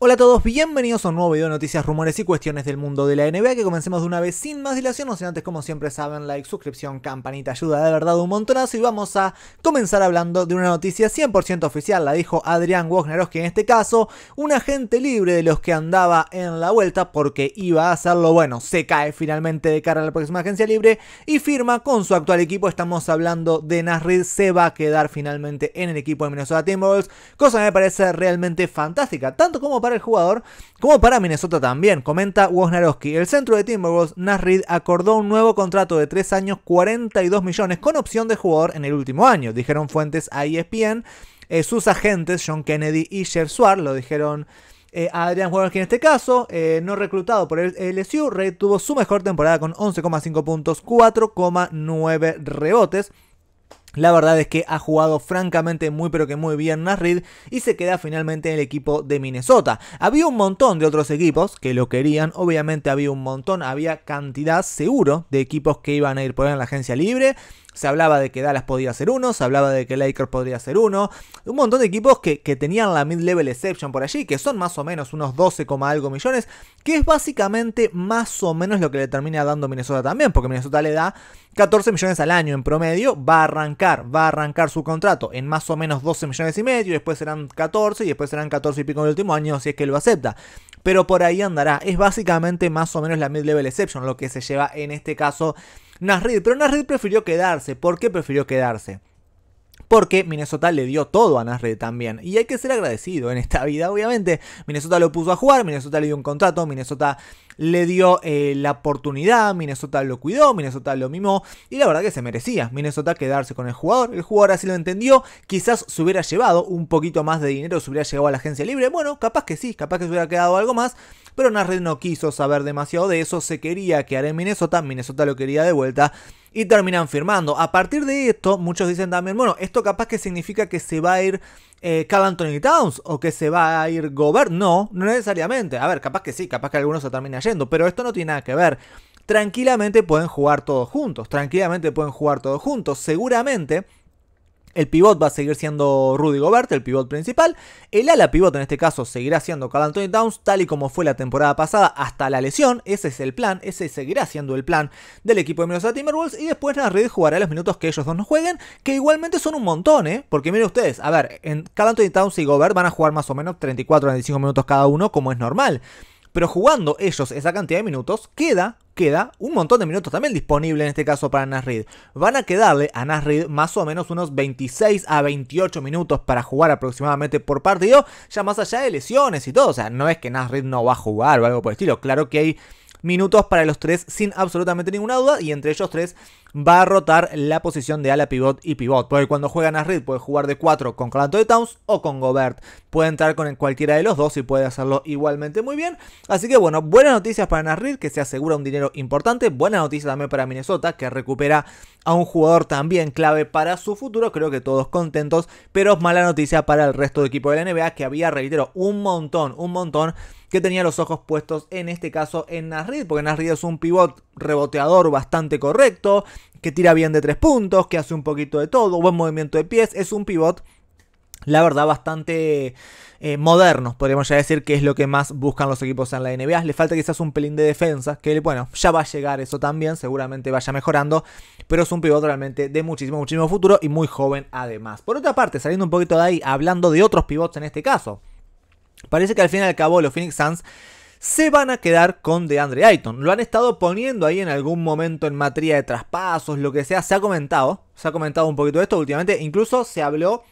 Hola a todos, bienvenidos a un nuevo video de noticias, rumores y cuestiones del mundo de la NBA que comencemos de una vez sin más dilación, no sin antes como siempre saben, like, suscripción, campanita, ayuda de verdad un montonazo y vamos a comenzar hablando de una noticia 100% oficial, la dijo Adrián Wojnarowski en este caso, un agente libre de los que andaba en la vuelta porque iba a hacerlo, bueno, se cae finalmente de cara a la próxima agencia libre y firma con su actual equipo, estamos hablando de Nasrid, se va a quedar finalmente en el equipo de Minnesota Timberwolves, cosa que me parece realmente fantástica, tanto como para el jugador, como para Minnesota también, comenta Wojnarowski. El centro de Timberwolves, Nasrid, acordó un nuevo contrato de 3 años, 42 millones, con opción de jugador en el último año, dijeron fuentes a ESPN. Eh, sus agentes, John Kennedy y Jeff Swart, lo dijeron Adrián eh, a Adrian en este caso, eh, no reclutado por el LSU, retuvo tuvo su mejor temporada con 11,5 puntos, 4,9 rebotes. La verdad es que ha jugado francamente muy pero que muy bien Nasrid y se queda finalmente en el equipo de Minnesota. Había un montón de otros equipos que lo querían, obviamente había un montón, había cantidad seguro de equipos que iban a ir por ahí en la agencia libre. Se hablaba de que Dallas podía ser uno, se hablaba de que Lakers podría ser uno. Un montón de equipos que, que tenían la mid-level exception por allí, que son más o menos unos 12, algo millones, que es básicamente más o menos lo que le termina dando Minnesota también, porque Minnesota le da 14 millones al año en promedio, va a arrancar va a arrancar su contrato en más o menos 12 millones y medio, después serán 14 y después serán 14 y pico en el último año si es que lo acepta. Pero por ahí andará. Es básicamente más o menos la mid-level exception, lo que se lleva en este caso Nasrid. Pero Nasrid prefirió quedarse. ¿Por qué prefirió quedarse? porque Minnesota le dio todo a Nasred también. Y hay que ser agradecido en esta vida, obviamente. Minnesota lo puso a jugar, Minnesota le dio un contrato, Minnesota le dio eh, la oportunidad, Minnesota lo cuidó, Minnesota lo mimó y la verdad que se merecía Minnesota quedarse con el jugador, el jugador así lo entendió, quizás se hubiera llevado un poquito más de dinero, se hubiera llegado a la agencia libre, bueno, capaz que sí, capaz que se hubiera quedado algo más, pero Nasred no quiso saber demasiado de eso, se quería quedar en Minnesota, Minnesota lo quería de vuelta y terminan firmando. A partir de esto, muchos dicen también, bueno, esto capaz que significa que se va a ir eh, Cal Anthony Towns o que se va a ir Gobert. No, no necesariamente. A ver, capaz que sí, capaz que algunos se termina yendo, pero esto no tiene nada que ver. Tranquilamente pueden jugar todos juntos, tranquilamente pueden jugar todos juntos. Seguramente el pivot va a seguir siendo Rudy Gobert, el pivot principal. El ala pivot en este caso seguirá siendo Carl Anthony tal y como fue la temporada pasada hasta la lesión. Ese es el plan, ese seguirá siendo el plan del equipo de Minnesota Timberwolves. Y después la red jugará los minutos que ellos dos no jueguen, que igualmente son un montón, ¿eh? Porque miren ustedes, a ver, en Carl Anthony Towns y Gobert van a jugar más o menos 34-35 minutos cada uno, como es normal. Pero jugando ellos esa cantidad de minutos, queda, queda un montón de minutos también disponible en este caso para Nasrid. Van a quedarle a Nasrid más o menos unos 26 a 28 minutos para jugar aproximadamente por partido, ya más allá de lesiones y todo. O sea, no es que Nasrid no va a jugar o algo por el estilo. Claro que hay minutos para los tres sin absolutamente ninguna duda y entre ellos tres va a rotar la posición de ala pivot y pivot. Porque cuando juega Nasrid puede jugar de 4 con Colanto de Towns o con Gobert. Puede entrar con cualquiera de los dos y puede hacerlo igualmente muy bien. Así que bueno, buenas noticias para Nasrid que se asegura un dinero importante. Buena noticia también para Minnesota que recupera a un jugador también clave para su futuro. Creo que todos contentos, pero mala noticia para el resto del equipo de la NBA que había, reitero, un montón, un montón que tenía los ojos puestos en este caso en Nasrid, porque Nasrid es un pivot reboteador bastante correcto, que tira bien de tres puntos, que hace un poquito de todo, buen movimiento de pies, es un pivot la verdad, bastante eh, moderno, podríamos ya decir que es lo que más buscan los equipos en la NBA. Le falta quizás un pelín de defensa, que bueno, ya va a llegar eso también, seguramente vaya mejorando, pero es un pivot realmente de muchísimo, muchísimo futuro y muy joven además. Por otra parte, saliendo un poquito de ahí, hablando de otros pivots en este caso, parece que al fin y al cabo los Phoenix Suns se van a quedar con DeAndre Ayton. Lo han estado poniendo ahí en algún momento en materia de traspasos, lo que sea, se ha comentado, se ha comentado un poquito de esto últimamente, incluso se habló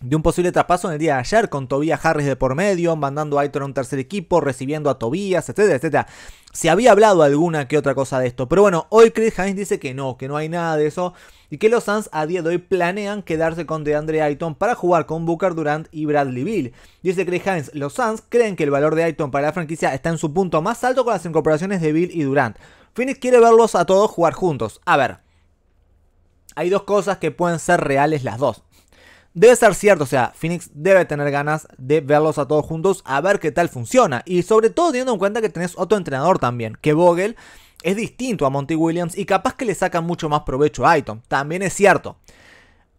de un posible traspaso en el día de ayer con Tobias Harris de por medio, mandando a a un tercer equipo, recibiendo a Tobias, etcétera, etcétera. Se había hablado alguna que otra cosa de esto, pero bueno, hoy Chris Hines dice que no, que no hay nada de eso y que los Suns a día de hoy planean quedarse con DeAndre Ayton para jugar con Booker Durant y Bradley Bill. Dice Chris Hines, los Suns creen que el valor de Ayton para la franquicia está en su punto más alto con las incorporaciones de Bill y Durant. Phoenix quiere verlos a todos jugar juntos. A ver, hay dos cosas que pueden ser reales las dos debe ser cierto, o sea, Phoenix debe tener ganas de verlos a todos juntos a ver qué tal funciona. Y sobre todo teniendo en cuenta que tenés otro entrenador también, que Vogel es distinto a Monty Williams y capaz que le saca mucho más provecho a Aiton. También es cierto.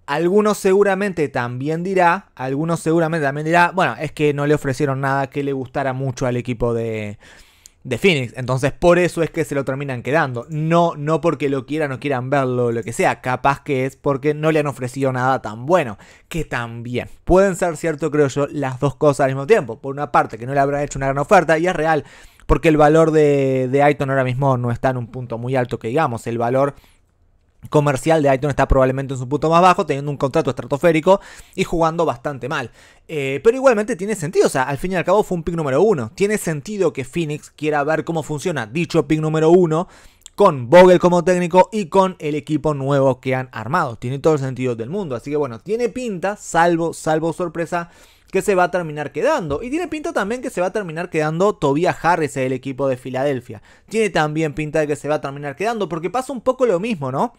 Algunos seguramente también dirá, algunos seguramente también dirá, bueno, es que no le ofrecieron nada que le gustara mucho al equipo de, de Phoenix. Entonces, por eso es que se lo terminan quedando. No, no porque lo quieran o quieran verlo, lo que sea. Capaz que es porque no le han ofrecido nada tan bueno. Que también pueden ser cierto, creo yo, las dos cosas al mismo tiempo. Por una parte, que no le habrán hecho una gran oferta, y es real. Porque el valor de, de Aiton ahora mismo no está en un punto muy alto que digamos. El valor comercial de iTunes está probablemente en su punto más bajo, teniendo un contrato estratosférico y jugando bastante mal. Eh, pero igualmente tiene sentido, o sea, al fin y al cabo fue un pick número uno. Tiene sentido que Phoenix quiera ver cómo funciona dicho pick número uno con Vogel como técnico y con el equipo nuevo que han armado. Tiene todo el sentido del mundo. Así que bueno, tiene pinta, salvo, salvo sorpresa, que se va a terminar quedando. Y tiene pinta también que se va a terminar quedando Tobias Harris del equipo de Filadelfia. Tiene también pinta de que se va a terminar quedando, porque pasa un poco lo mismo, ¿no?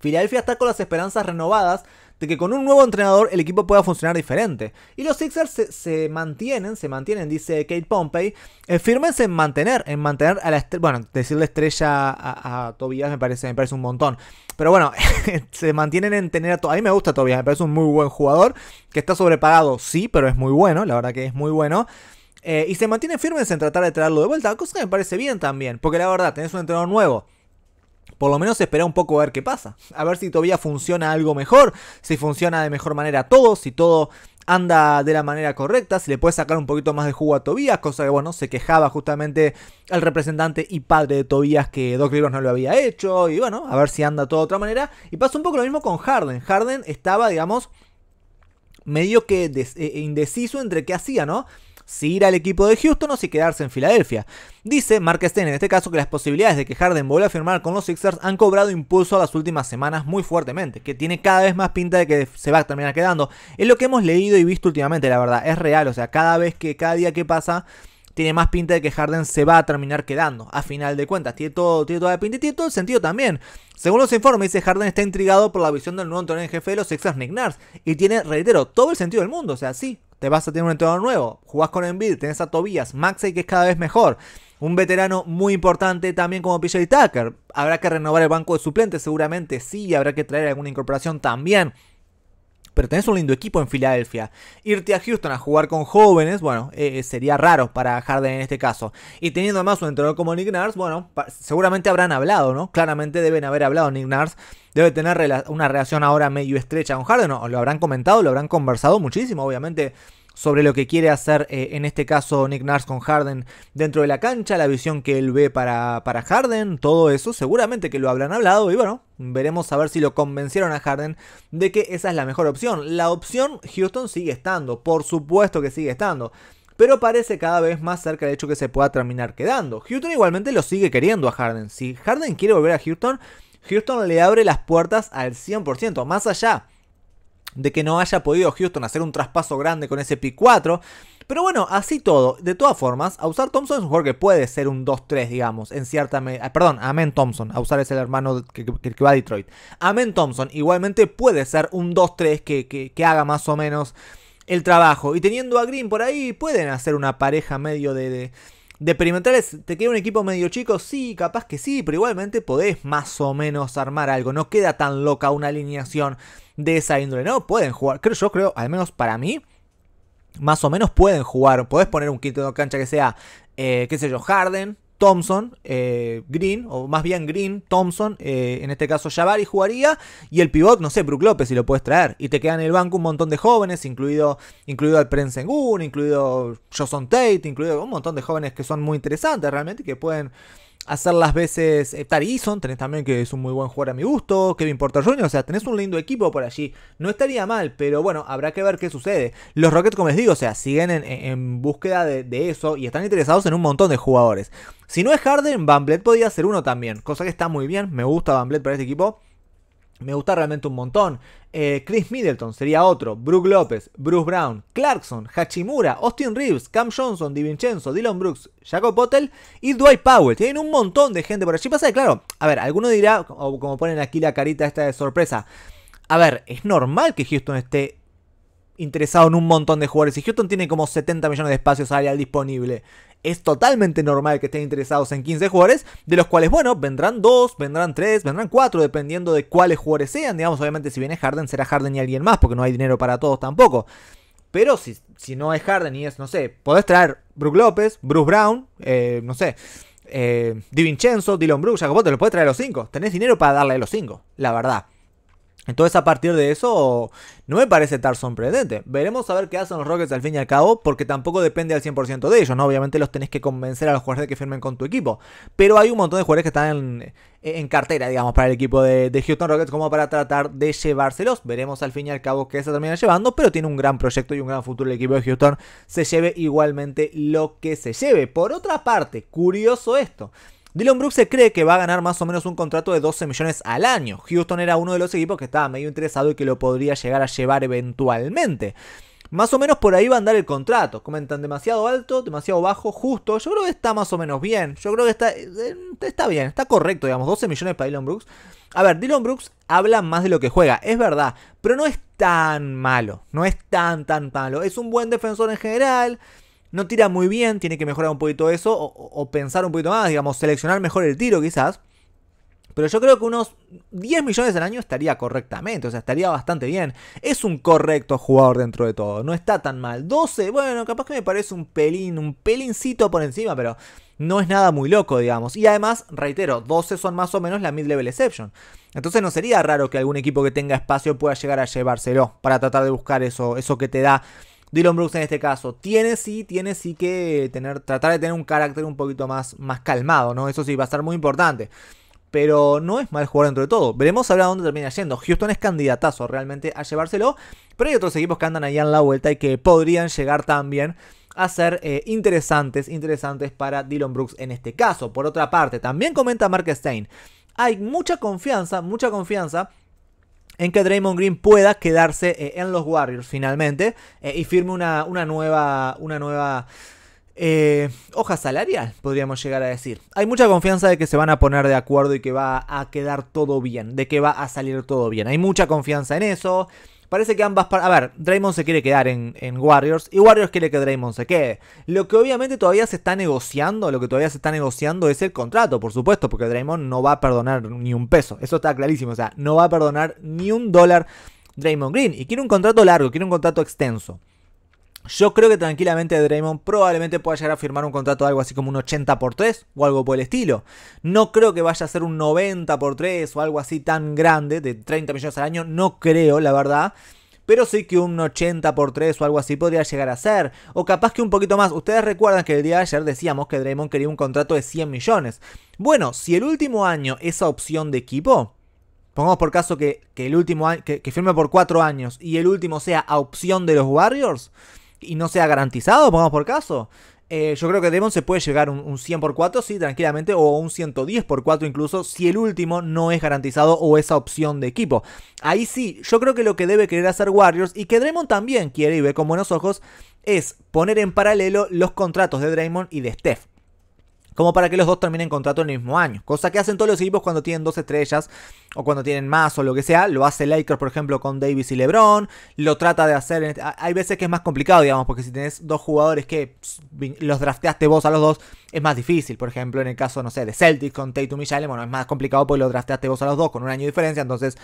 Filadelfia está con las esperanzas renovadas de que con un nuevo entrenador el equipo pueda funcionar diferente. Y los Sixers se, mantienen, se mantienen, dice Kate Pompey, eh, en mantener, en mantener a la estrella, bueno, decirle estrella a, Tobias me parece, me parece un montón. Pero bueno, se mantienen en tener a Tobias. A mí me gusta Tobias, me parece un muy buen jugador, que está sobrepagado, sí, pero es muy bueno, la verdad que es muy bueno. Eh, y se mantienen firmes en tratar de traerlo de vuelta, cosa que me parece bien también, porque la verdad, tenés un entrenador nuevo por lo menos esperar un poco a ver qué pasa. A ver si Tobías funciona algo mejor, si funciona de mejor manera todo, si todo anda de la manera correcta, si le puede sacar un poquito más de jugo a Tobías, cosa que bueno, se quejaba justamente al representante y padre de Tobías que Doc Rivers no lo había hecho, y bueno, a ver si anda todo de otra manera. Y pasa un poco lo mismo con Harden. Harden estaba, digamos, medio que eh, indeciso entre qué hacía, ¿no? si ir al equipo de Houston o si quedarse en Filadelfia. Dice Mark Sten en este caso que las posibilidades de que Harden vuelva a firmar con los Sixers han cobrado impulso a las últimas semanas muy fuertemente, que tiene cada vez más pinta de que se va a terminar quedando. Es lo que hemos leído y visto últimamente, la verdad, es real, o sea, cada vez que, cada día que pasa tiene más pinta de que Harden se va a terminar quedando. A final de cuentas, tiene, todo, tiene toda la pinta y tiene todo el sentido también. Según los informes, dice Harden está intrigado por la visión del nuevo entrenador en jefe de los Sixers Nick Nars. Y tiene, reitero, todo el sentido del mundo. O sea, sí, te vas a tener un entrenador nuevo, jugás con Envid, tenés a Tobías, Maxey que es cada vez mejor, un veterano muy importante también como PJ Tucker, habrá que renovar el banco de suplentes seguramente, sí, habrá que traer alguna incorporación también pero tenés un lindo equipo en Filadelfia. Irte a Houston a jugar con jóvenes, bueno, eh, eh, sería raro para Harden en este caso. Y teniendo además un entrenador como Nick Nars, bueno, seguramente habrán hablado, ¿no? Claramente deben haber hablado Nick Nars. Debe tener una relación ahora medio estrecha con Harden, ¿no? lo habrán comentado, lo habrán conversado muchísimo, obviamente sobre lo que quiere hacer eh, en este caso Nick Nurse con Harden dentro de la cancha, la visión que él ve para, para Harden, todo eso, seguramente que lo habrán hablado y bueno, veremos a ver si lo convencieron a Harden de que esa es la mejor opción. La opción Houston sigue estando, por supuesto que sigue estando pero parece cada vez más cerca el hecho que se pueda terminar quedando. Houston igualmente lo sigue queriendo a Harden. Si Harden quiere volver a Houston, Houston le abre las puertas al 100%, más allá de que no haya podido Houston hacer un traspaso grande con ese pick 4. Pero bueno, así todo. De todas formas, A Thompson es un jugador que puede ser un 2-3, digamos, en cierta medida. Ah, perdón, Amen Thompson. A usar es el hermano que, va a Detroit. Amen Thompson igualmente puede ser un 2-3 que, haga más o menos el trabajo. Y teniendo a Green por ahí, pueden hacer una pareja medio de, de de ¿te queda un equipo medio chico? Sí, capaz que sí, pero igualmente podés más o menos armar algo. No queda tan loca una alineación de esa índole. No, pueden jugar. Creo, yo creo, al menos para mí, más o menos pueden jugar. Podés poner un quinto de cancha que sea, eh, qué sé yo, Harden, Thompson, eh, Green, o más bien Green, Thompson, eh, en este caso Jabari jugaría, y el pivot, no sé, Brook López si lo puedes traer, y te quedan en el banco un montón de jóvenes, incluido, incluido al Gun incluido Joson Tate, incluido un montón de jóvenes que son muy interesantes realmente, que pueden hacer las veces eh, Tari tenés también que es un muy buen jugador a mi gusto, Kevin Porter Jr., o sea, tenés un lindo equipo por allí. No estaría mal, pero bueno, habrá que ver qué sucede. Los Rockets, como les digo, o sea, siguen en, búsqueda de, eso y están interesados en un montón de jugadores. Si no es Harden, Bamblet podría ser uno también, cosa que está muy bien, me gusta Bamblet para este equipo. Me gusta realmente un montón. Eh, Chris Middleton sería otro. Brooke López, Bruce Brown, Clarkson, Hachimura, Austin Reeves, Cam Johnson, Vincenzo, Dylan Brooks, Jacob Potel y Dwight Powell. Tienen un montón de gente por allí. Pasa que, claro, a ver, alguno dirá, o como ponen aquí la carita esta de sorpresa. A ver, es normal que Houston esté interesado en un montón de jugadores. si Houston tiene como 70 millones de espacios salarial disponible. Es totalmente normal que estén interesados en 15 jugadores, de los cuales, bueno, vendrán 2, vendrán 3, vendrán 4, dependiendo de cuáles jugadores sean. Digamos, obviamente, si viene Harden, será Harden y alguien más, porque no hay dinero para todos tampoco. Pero si, si no es Harden y es, no sé, podés traer Brook López, Bruce Brown, eh, no sé, eh, Di Vincenzo, Dylan Brooks, te lo podés traer a los 5. Tenés dinero para darle a los 5, la verdad. Entonces a partir de eso no me parece tan sorprendente. Veremos a ver qué hacen los Rockets al fin y al cabo, porque tampoco depende al 100% de ellos, ¿no? Obviamente los tenés que convencer a los jugadores de que firmen con tu equipo. Pero hay un montón de jugadores que están en, cartera, digamos, para el equipo de, de, Houston Rockets como para tratar de llevárselos. Veremos al fin y al cabo qué se termina llevando, pero tiene un gran proyecto y un gran futuro el equipo de Houston. Se lleve igualmente lo que se lleve. Por otra parte, curioso esto. Dylan Brooks se cree que va a ganar más o menos un contrato de 12 millones al año. Houston era uno de los equipos que estaba medio interesado y que lo podría llegar a llevar eventualmente. Más o menos por ahí va a andar el contrato. Comentan demasiado alto, demasiado bajo, justo. Yo creo que está más o menos bien. Yo creo que está, eh, está bien, está correcto, digamos. 12 millones para Dylan Brooks. A ver, Dylan Brooks habla más de lo que juega, es verdad. Pero no es tan malo. No es tan, tan malo. Es un buen defensor en general no tira muy bien, tiene que mejorar un poquito eso o, pensar un poquito más, digamos, seleccionar mejor el tiro quizás. Pero yo creo que unos 10 millones al año estaría correctamente, o sea, estaría bastante bien. Es un correcto jugador dentro de todo, no está tan mal. 12, bueno, capaz que me parece un pelín, un pelincito por encima, pero no es nada muy loco, digamos. Y además, reitero, 12 son más o menos la mid-level exception. Entonces no sería raro que algún equipo que tenga espacio pueda llegar a llevárselo para tratar de buscar eso, eso que te da Dylan Brooks en este caso. Tiene sí, tiene sí que tener, tratar de tener un carácter un poquito más, más calmado, ¿no? Eso sí, va a ser muy importante. Pero no es mal jugar dentro de todo. Veremos a dónde termina yendo. Houston es candidatazo realmente a llevárselo. Pero hay otros equipos que andan ahí en la vuelta y que podrían llegar también a ser eh, interesantes, interesantes para Dylan Brooks en este caso. Por otra parte, también comenta Mark Stein. Hay mucha confianza, mucha confianza en que Draymond Green pueda quedarse eh, en los Warriors finalmente eh, y firme una, una nueva, una nueva eh, hoja salarial, podríamos llegar a decir. Hay mucha confianza de que se van a poner de acuerdo y que va a quedar todo bien, de que va a salir todo bien. Hay mucha confianza en eso. Parece que ambas... A ver, Draymond se quiere quedar en, en, Warriors y Warriors quiere que Draymond se quede. Lo que obviamente todavía se está negociando, lo que todavía se está negociando es el contrato, por supuesto, porque Draymond no va a perdonar ni un peso. Eso está clarísimo, o sea, no va a perdonar ni un dólar Draymond Green. Y quiere un contrato largo, quiere un contrato extenso. Yo creo que tranquilamente Draymond probablemente pueda llegar a firmar un contrato de algo así como un 80 por 3 o algo por el estilo. No creo que vaya a ser un 90 por 3 o algo así tan grande de 30 millones al año. No creo, la verdad pero sí que un 80 por 3 o algo así podría llegar a ser. O capaz que un poquito más. Ustedes recuerdan que el día de ayer decíamos que Draymond quería un contrato de 100 millones. Bueno, si el último año esa opción de equipo, pongamos por caso que, el último que, que firme por 4 años y el último sea a opción de los Warriors y no sea garantizado, pongamos por caso. Eh, yo creo que Demon se puede llegar un, un 100 por 4, sí, tranquilamente, o un 110 por 4 incluso, si el último no es garantizado o esa opción de equipo. Ahí sí, yo creo que lo que debe querer hacer Warriors, y que Draymond también quiere y ve con buenos ojos, es poner en paralelo los contratos de Draymond y de Steph como para que los dos terminen contrato en el mismo año. Cosa que hacen todos los equipos cuando tienen dos estrellas o cuando tienen más o lo que sea. Lo hace Lakers, por ejemplo, con Davis y LeBron. Lo trata de hacer. Este, hay veces que es más complicado, digamos, porque si tenés dos jugadores que los drafteaste vos a los dos, es más difícil. Por ejemplo, en el caso, no sé, de Celtics con Tatum y bueno, es más complicado porque los drafteaste vos a los dos con un año de diferencia. Entonces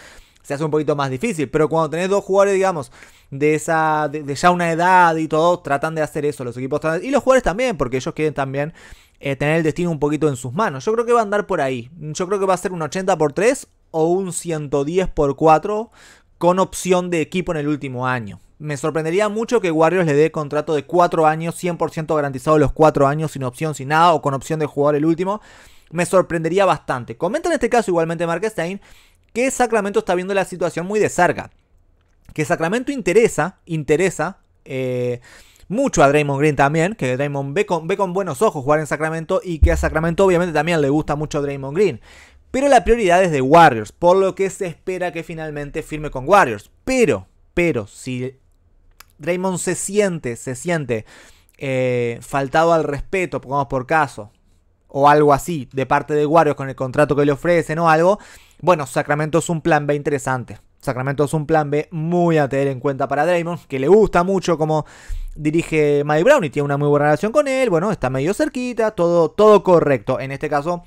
se hace un poquito más difícil. Pero cuando tenés dos jugadores, digamos, de esa de, de ya una edad y todo, tratan de hacer eso los equipos. Y los jugadores también, porque ellos quieren también eh, tener el destino un poquito en sus manos. Yo creo que va a andar por ahí. Yo creo que va a ser un 80 por 3 o un 110 por 4 con opción de equipo en el último año. Me sorprendería mucho que Warriors le dé contrato de 4 años, 100% garantizado los 4 años, sin opción, sin nada, o con opción de jugar el último. Me sorprendería bastante. Comenta en este caso igualmente Mark Stein que Sacramento está viendo la situación muy de cerca. Que Sacramento interesa, interesa, eh, mucho a Draymond Green también, que Draymond ve con, ve con buenos ojos jugar en Sacramento y que a Sacramento obviamente también le gusta mucho Draymond Green. Pero la prioridad es de Warriors, por lo que se espera que finalmente firme con Warriors. Pero, pero, si Draymond se siente, se siente eh, faltado al respeto, pongamos por caso, o algo así, de parte de Warriors con el contrato que le ofrecen o algo, bueno, Sacramento es un plan B interesante. Sacramento es un plan B muy a tener en cuenta para Draymond, que le gusta mucho como dirige Mike Brown y tiene una muy buena relación con él. Bueno, está medio cerquita, todo, todo correcto en este caso.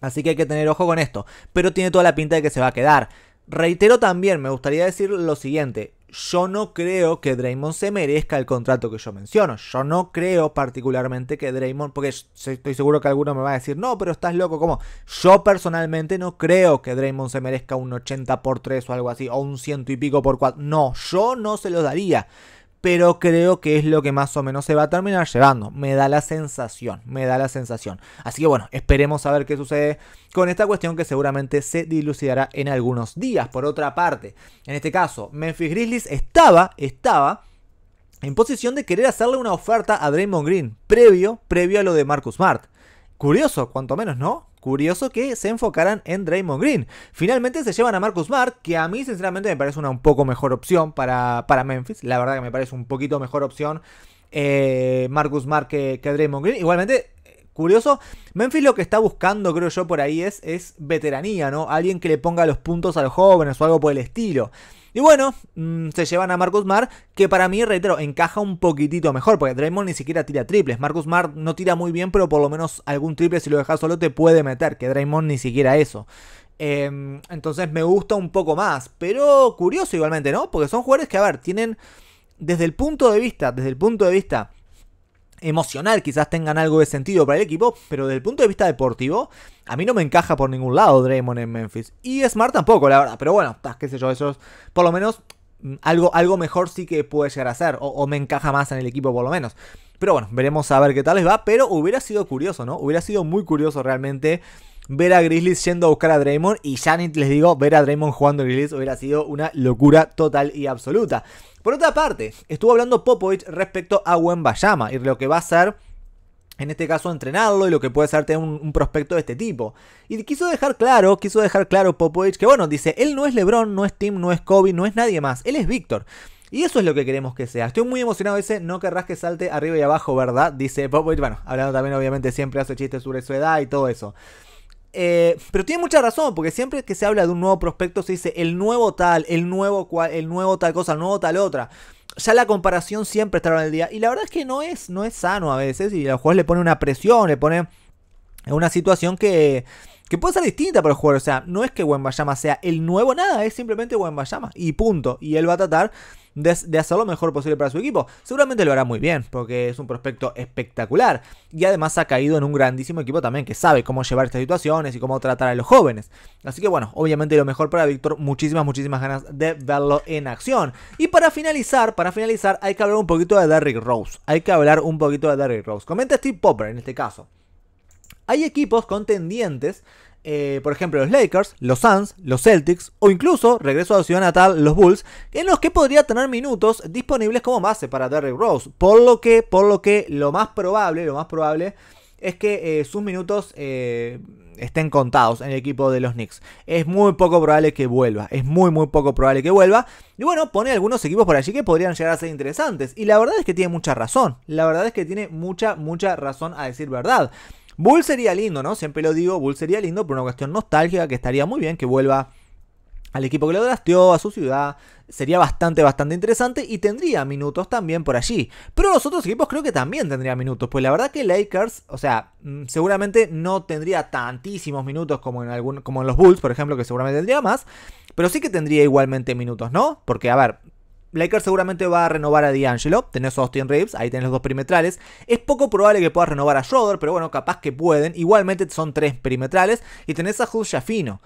Así que hay que tener ojo con esto. Pero tiene toda la pinta de que se va a quedar. Reitero también, me gustaría decir lo siguiente. Yo no creo que Draymond se merezca el contrato que yo menciono. Yo no creo particularmente que Draymond, porque estoy seguro que alguno me va a decir, no, pero estás loco, como Yo personalmente no creo que Draymond se merezca un 80 por 3 o algo así, o un ciento y pico por 4. No, yo no se lo daría pero creo que es lo que más o menos se va a terminar llevando. Me da la sensación, me da la sensación. Así que bueno, esperemos a ver qué sucede con esta cuestión que seguramente se dilucidará en algunos días. Por otra parte, en este caso, Memphis Grizzlies estaba, estaba en posición de querer hacerle una oferta a Draymond Green previo, previo a lo de Marcus Smart. Curioso, cuanto menos, ¿no? Curioso que se enfocaran en Draymond Green. Finalmente se llevan a Marcus Smart, que a mí sinceramente me parece una un poco mejor opción para, para Memphis. La verdad que me parece un poquito mejor opción eh, Marcus Smart que, que Draymond Green. Igualmente curioso. Memphis lo que está buscando, creo yo, por ahí es, es veteranía, ¿no? Alguien que le ponga los puntos a los jóvenes o algo por el estilo. Y bueno, mm, se llevan a Marcus Mar, que para mí, reitero, encaja un poquitito mejor, porque Draymond ni siquiera tira triples. Marcus Mar no tira muy bien, pero por lo menos algún triple si lo dejas solo te puede meter, que Draymond ni siquiera eso. Em, entonces me gusta un poco más, pero curioso igualmente, ¿no? Porque son jugadores que, a ver, tienen desde el punto de vista, desde el punto de vista emocional quizás tengan algo de sentido para el equipo, pero desde el punto de vista deportivo, a mí no me encaja por ningún lado Draymond en Memphis. Y Smart tampoco, la verdad, pero bueno, qué sé yo, eso por lo menos mm, algo, algo mejor sí que puede llegar a ser, o, o me encaja más en el equipo por lo menos. Pero bueno, veremos a ver qué tal les va, pero hubiera sido curioso, ¿no? Hubiera sido muy curioso realmente ver a Grizzlies yendo a buscar a Draymond y ya les digo, ver a Draymond jugando a Grizzlies hubiera sido una locura total y absoluta. Por otra parte, estuvo hablando Popovich respecto a Wembayama y lo que va a ser en este caso entrenarlo y lo que puede ser un, prospecto de este tipo. Y quiso dejar claro, quiso dejar claro Popovich que bueno, dice, él no es LeBron, no es Tim, no es Kobe, no es nadie más, él es Víctor. Y eso es lo que queremos que sea. Estoy muy emocionado, ese, no querrás que salte arriba y abajo, ¿verdad? Dice Popovich, bueno, hablando también obviamente siempre hace chistes sobre su edad y todo eso. Eh, pero tiene mucha razón, porque siempre que se habla de un nuevo prospecto se dice el nuevo tal, el nuevo cual, el nuevo tal cosa, el nuevo tal otra. Ya la comparación siempre está en el día. Y la verdad es que no es, no es sano a veces. Y a los jugadores le pone una presión, le pone una situación que, que puede ser distinta para el jugador. O sea, no es que Wenbayama sea el nuevo nada, es simplemente Wenbayama. Y punto. Y él va a tratar de, hacer lo mejor posible para su equipo. Seguramente lo hará muy bien, porque es un prospecto espectacular. Y además ha caído en un grandísimo equipo también que sabe cómo llevar estas situaciones y cómo tratar a los jóvenes. Así que bueno, obviamente lo mejor para Víctor, muchísimas, muchísimas ganas de verlo en acción. Y para finalizar, para finalizar, hay que hablar un poquito de Derrick Rose. Hay que hablar un poquito de Derrick Rose. Comenta Steve Popper en este caso. Hay equipos contendientes eh, por ejemplo, los Lakers, los Suns, los Celtics o incluso, regreso a su ciudad natal, los Bulls, en los que podría tener minutos disponibles como base para Derrick Rose. Por lo que, por lo que lo más probable, lo más probable es que eh, sus minutos eh, estén contados en el equipo de los Knicks. Es muy poco probable que vuelva. Es muy, muy poco probable que vuelva. Y bueno, pone algunos equipos por allí que podrían llegar a ser interesantes. Y la verdad es que tiene mucha razón. La verdad es que tiene mucha, mucha razón a decir verdad. Bull sería lindo, ¿no? Siempre lo digo, Bull sería lindo por una cuestión nostálgica que estaría muy bien que vuelva al equipo que lo drafteó, a su ciudad. Sería bastante, bastante interesante y tendría minutos también por allí. Pero los otros equipos creo que también tendría minutos. Pues la verdad que Lakers, o sea, mm, seguramente no tendría tantísimos minutos como en, algún, como en los Bulls, por ejemplo, que seguramente tendría más. Pero sí que tendría igualmente minutos, ¿no? Porque, a ver, blaker seguramente va a renovar a D'Angelo. Tenés a Austin Reeves, ahí tenés los dos perimetrales. Es poco probable que puedas renovar a Schroeder, pero bueno, capaz que pueden. Igualmente son tres perimetrales. Y tenés a Hugh Shafino.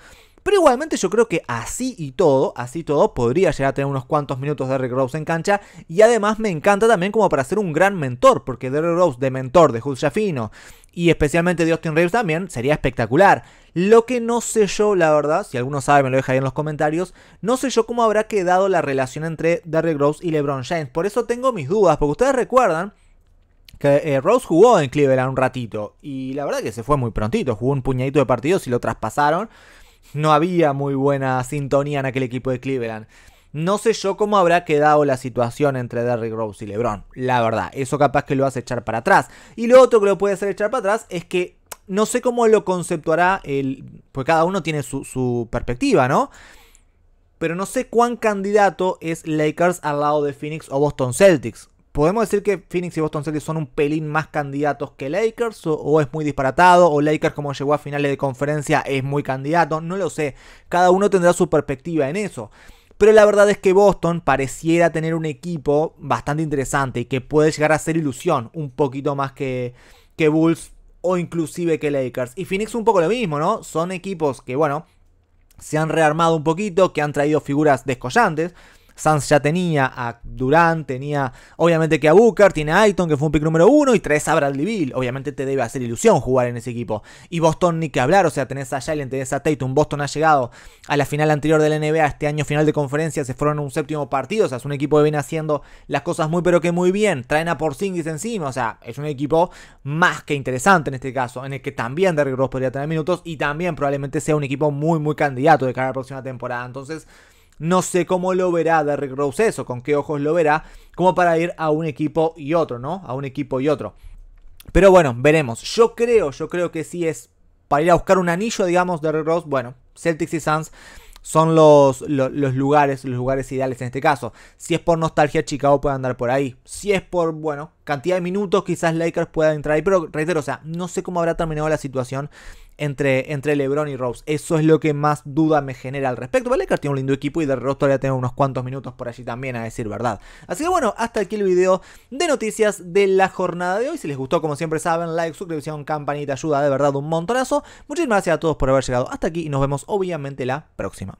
Pero igualmente yo creo que así y todo, así y todo, podría llegar a tener unos cuantos minutos de Derrick Rose en cancha. Y además me encanta también como para ser un gran mentor, porque Derrick Rose de mentor de Hulk fino y especialmente de Austin Reeves también sería espectacular. Lo que no sé yo, la verdad, si alguno sabe me lo deja ahí en los comentarios, no sé yo cómo habrá quedado la relación entre Derrick Rose y LeBron James. Por eso tengo mis dudas, porque ustedes recuerdan que eh, Rose jugó en Cleveland un ratito y la verdad que se fue muy prontito, jugó un puñadito de partidos y lo traspasaron no había muy buena sintonía en aquel equipo de Cleveland. No sé yo cómo habrá quedado la situación entre Derrick Rose y LeBron. La verdad, eso capaz que lo hace echar para atrás. Y lo otro que lo puede hacer echar para atrás es que no sé cómo lo conceptuará el. Porque cada uno tiene su, su perspectiva, ¿no? Pero no sé cuán candidato es Lakers al lado de Phoenix o Boston Celtics. ¿Podemos decir que Phoenix y Boston Celtics son un pelín más candidatos que Lakers? O, es muy disparatado? ¿O Lakers como llegó a finales de conferencia es muy candidato? No lo sé. Cada uno tendrá su perspectiva en eso. Pero la verdad es que Boston pareciera tener un equipo bastante interesante y que puede llegar a ser ilusión un poquito más que, que Bulls o inclusive que Lakers. Y Phoenix un poco lo mismo, ¿no? Son equipos que, bueno, se han rearmado un poquito, que han traído figuras descollantes. Sanz ya tenía a Durant, tenía obviamente que a Booker, tiene a Ayton, que fue un pick número uno, y tres a Bradley Bill. Obviamente te debe hacer ilusión jugar en ese equipo. Y Boston ni que hablar, o sea, tenés a Jalen, tenés a Tatum. Boston ha llegado a la final anterior de la NBA, este año final de conferencia, se fueron un séptimo partido, o sea, es un equipo que viene haciendo las cosas muy pero que muy bien. Traen a Porzingis encima, o sea, es un equipo más que interesante en este caso, en el que también Derrick Rose podría tener minutos y también probablemente sea un equipo muy, muy candidato de cara a la próxima temporada. Entonces, no sé cómo lo verá Derrick Rose eso, con qué ojos lo verá, como para ir a un equipo y otro, ¿no? A un equipo y otro. Pero bueno, veremos. Yo creo, yo creo que sí es para ir a buscar un anillo, digamos, Derrick Rose. Bueno, Celtics y Suns son los, los, lugares, los lugares ideales en este caso. Si es por nostalgia, Chicago puede andar por ahí. Si es por, bueno, cantidad de minutos, quizás Lakers pueda entrar ahí. Pero reitero, o sea, no sé cómo habrá terminado la situación entre, LeBron y Rose. Eso es lo que más duda me genera al respecto. ¿Vale? que tiene un lindo equipo y de Rose todavía tengo unos cuantos minutos por allí también, a decir verdad. Así que bueno, hasta aquí el video de noticias de la jornada de hoy. Si les gustó, como siempre saben, like, suscripción, campanita, ayuda de verdad un montonazo. Muchísimas gracias a todos por haber llegado hasta aquí y nos vemos obviamente la próxima.